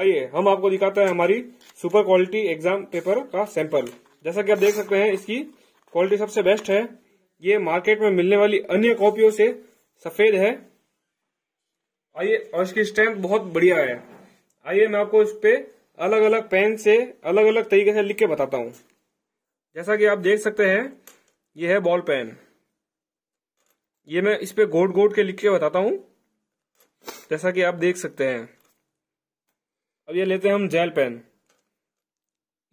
आइए हम आपको दिखाते हैं हमारी सुपर क्वालिटी एग्जाम पेपर का सैंपल जैसा कि आप देख सकते हैं इसकी क्वालिटी सबसे बेस्ट है ये मार्केट में मिलने वाली अन्य कॉपियों से सफेद है आइए और इसकी स्ट्रेंथ बहुत बढ़िया है आइए मैं आपको इस पे अलग अलग पेन से अलग अलग तरीके से लिख के बताता हूँ जैसा कि आप देख सकते हैं ये है बॉल पेन ये मैं इस पे घोट घोट के लिख के बताता हूँ जैसा कि आप देख सकते हैं अब ये लेते हैं हम जेल पेन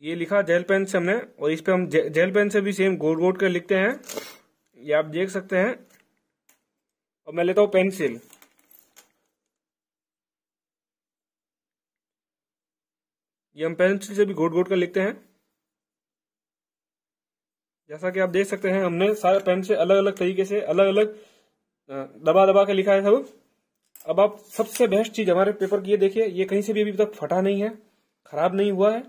ये लिखा जेल पेन से हमने और इस पे हम जेल पेन से भी सेम गोट गोट कर लिखते हैं ये आप देख सकते हैं और मैं लेता हूं पेंसिल ये हम पेंसिल से भी घोट घोट कर लिखते हैं जैसा कि आप देख सकते हैं हमने सारे पेन से अलग अलग तरीके से अलग अलग दबा दबा के लिखा है सब अब आप सबसे बेस्ट चीज हमारे पेपर की ये देखिए ये कहीं से भी अभी तक फटा नहीं है खराब नहीं हुआ है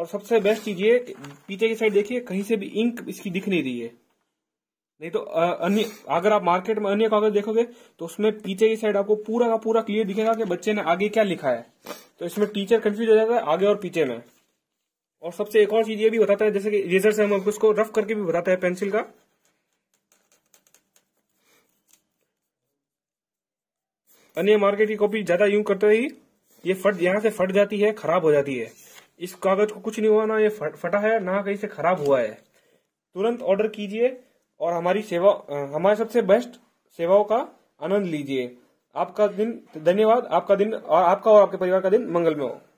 और सबसे बेस्ट चीज ये पीछे की साइड देखिए कहीं से भी इंक इसकी दिख नहीं रही है नहीं तो अन्य अगर आप मार्केट में अन्य कागज देखोगे तो उसमें पीछे की साइड आपको पूरा का पूरा क्लियर दिखेगा कि बच्चे ने आगे क्या लिखा है तो इसमें टीचर कंफ्यूज हो जाता है आगे और पीछे में और सबसे एक और चीज ये भी बताता है जैसे कि रेजर से हम आपको इसको रफ करके भी बताता है पेंसिल का अन्य मार्केट की कॉपी ज्यादा यूं करते ही ये फट यहाँ से फट जाती है खराब हो जाती है इस कागज को कुछ नहीं हुआ ना ये फट, फटा है ना कहीं से खराब हुआ है तुरंत ऑर्डर कीजिए और हमारी सेवा हमारे सबसे बेस्ट सेवाओं का आनंद लीजिए आपका दिन धन्यवाद आपका दिन और आपका और आपके परिवार का दिन मंगल में हो